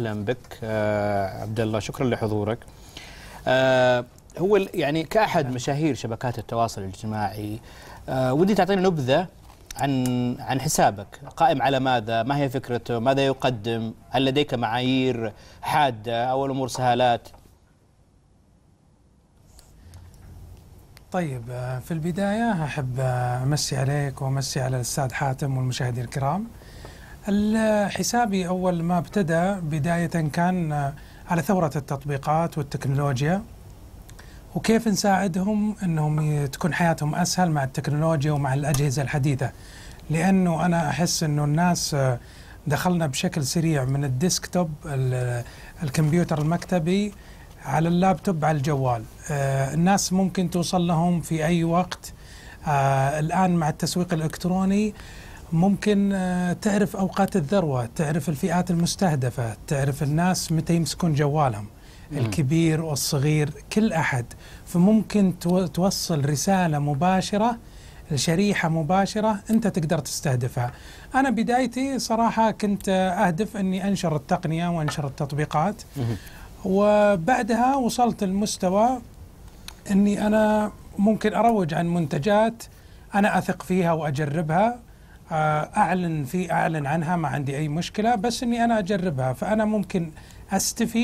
اهلا بك آه عبد الله شكرا لحضورك آه هو يعني كاحد نعم. مشاهير شبكات التواصل الاجتماعي آه ودي تعطينا نبذه عن عن حسابك قائم على ماذا ما هي فكرته ماذا يقدم هل لديك معايير حاده او الامور سهالات طيب آه، في البدايه احب آه، امسي عليك وامسي على الاستاذ حاتم والمشاهدين الكرام الحسابي أول ما ابتدى بداية كان على ثورة التطبيقات والتكنولوجيا وكيف نساعدهم أنهم تكون حياتهم أسهل مع التكنولوجيا ومع الأجهزة الحديثة لأنه أنا أحس أنه الناس دخلنا بشكل سريع من الديسكتوب الكمبيوتر المكتبي على اللابتوب على الجوال آه، الناس ممكن توصل لهم في أي وقت آه، الآن مع التسويق الإلكتروني ممكن آه، تعرف أوقات الذروة تعرف الفئات المستهدفة تعرف الناس متى يمسكون جوالهم الكبير والصغير كل أحد فممكن توصل رسالة مباشرة شريحة مباشرة أنت تقدر تستهدفها أنا بدايتي صراحة كنت أهدف أني أنشر التقنية وأنشر التطبيقات وبعدها وصلت لمستوى أني أنا ممكن أروج عن منتجات أنا أثق فيها وأجربها آه، اعلن في اعلن عنها ما عندي اي مشكله بس اني انا اجربها فانا ممكن استفيد